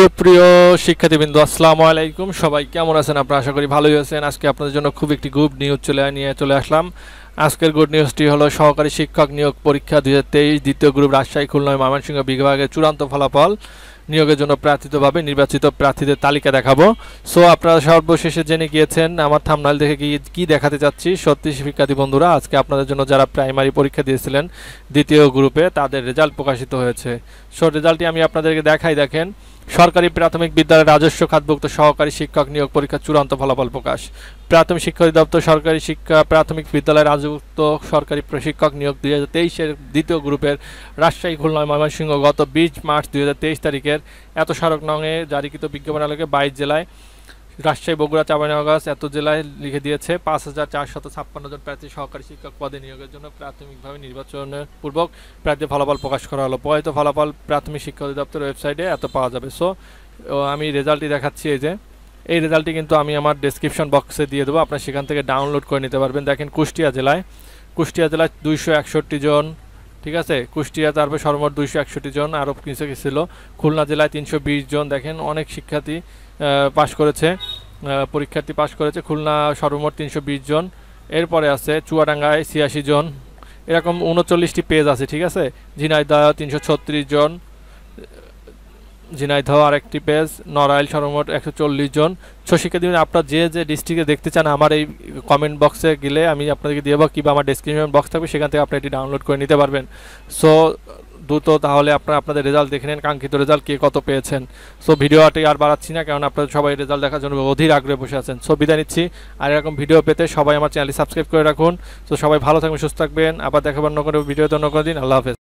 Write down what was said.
সুপ্রিয় শিক্ষার্থীবৃন্দ আসসালামু আলাইকুম সবাই কেমন আছেন আপনারা আশা করি ভালোই আছেন আজকে আপনাদের জন্য খুব একটি গুড নিউজ চলে নিয়ে চলে আসলাম আজকের গুড নিউজটি হলো সহকারী শিক্ষক নিয়োগ পরীক্ষা দুই দ্বিতীয় গ্রুপ রাজশাহী খুলনায় ময়মনসিংহ বিভাগের চূড়ান্ত ফলাফল নিয়োগের জন্য প্রার্থিতভাবে নির্বাচিত প্রার্থীদের তালিকা দেখাবো সো আপনারা সর্বশেষে জেনে গিয়েছেন আমার থামনাল দেখে গিয়ে কী দেখাতে চাচ্ছি সত্যি শিক্ষার্থী বন্ধুরা আজকে আপনাদের জন্য যারা প্রাইমারি পরীক্ষা দিয়েছিলেন দ্বিতীয় গ্রুপে তাদের রেজাল্ট প্রকাশিত হয়েছে সো রেজাল্টটি আমি আপনাদেরকে দেখাই দেখেন সরকারি প্রাথমিক বিদ্যালয়ের রাজস্ব খাতভুক্ত সহকারী শিক্ষক নিয়োগ পরীক্ষার চূড়ান্ত ফলাফল প্রকাশ প্রাথমিক শিক্ষা অধিদপ্তর সরকারি শিক্ষা প্রাথমিক বিদ্যালয়ের রাজভুক্ত সরকারি প্রশিক্ষক নিয়োগ দুই হাজার তেইশের দ্বিতীয় গ্রুপের রাজশাহী খুলনা ময়মনসিংহ গত বিশ মার্চ দুই হাজার তেইশ তারিখের এত স্মারক নংয়ে জারিকৃত বিজ্ঞাপন আলোকে বাইশ জেলায় রাজশাহী বগুড়া চাঁপাইনগাছ এত জেলায় লিখে দিয়েছে পাঁচ হাজার চারশত ছাপ্পান্ন জন প্রার্থী সহকারী শিক্ষক পদে নিয়োগের জন্য প্রাথমিকভাবে নির্বাচনের পূর্বক প্রার্থী ফলাফল প্রকাশ করা হলো পয়ত ফলাফল প্রাথমিক শিক্ষা অধিদপ্তরের ওয়েবসাইটে এত পাওয়া যাবে সো আমি রেজাল্টটি দেখাচ্ছি এই যে এই রেজাল্টটি কিন্তু আমি আমার ডিসক্রিপশন বক্সে দিয়ে দেবো আপনার সেখান থেকে ডাউনলোড করে নিতে পারবেন দেখেন কুষ্টিয়া জেলায় কুষ্টিয়া জেলায় দুইশো একষট্টি জন ঠিক আছে কুষ্টিয়া তারপর সর্বমোট দুইশো একষট্টি জন আরও কিছু ছিল খুলনা জেলায় তিনশো জন দেখেন অনেক শিক্ষার্থী পাশ করেছে পরীক্ষার্থী পাশ করেছে খুলনা সর্বমোট তিনশো জন এরপরে আছে চুয়াডাঙ্গায় ছিয়াশি জন এরকম উনচল্লিশটি পেজ আছে ঠিক আছে ঝিনাইদহ তিনশো ছত্রিশ জন ঝিনাইদহ আরেকটি পেজ নড়াইল সর্বমোট একশো চল্লিশ জন শশিকা দিন আপনার যে যে ডিস্ট্রিক্টে দেখতে চান আমার এই কমেন্ট বক্সে গেলে আমি আপনাদেরকে দিয়ে বা কিংবা আমার ডেসক্রিপশন বক্স থাকবে সেখান থেকে আপনি এটি ডাউনলোড করে নিতে পারবেন সো দ্রুত তাহলে আপনারা আপনাদের রেজাল্ট দেখে নেন কাঙ্ক্ষিত রেজাল্ট কে কত পেয়েছেন সো ভিডিওটি আর বাড়াচ্ছি না কারণ আপনারা সবাই রেজাল্ট দেখার জন্য অধীর আগ্রহে বসে আছেন সো বিদায় নিচ্ছি আর এরকম ভিডিও পেতে সবাই আমার চ্যানেলটি সাবস্ক্রাইব করে রাখুন সো সবাই ভালো থাকবেন সুস্থ থাকবেন আবার দেখাবেন অন্য ভিডিও ভিডিওতে অন্য দিন আল্লাহ হাফেজ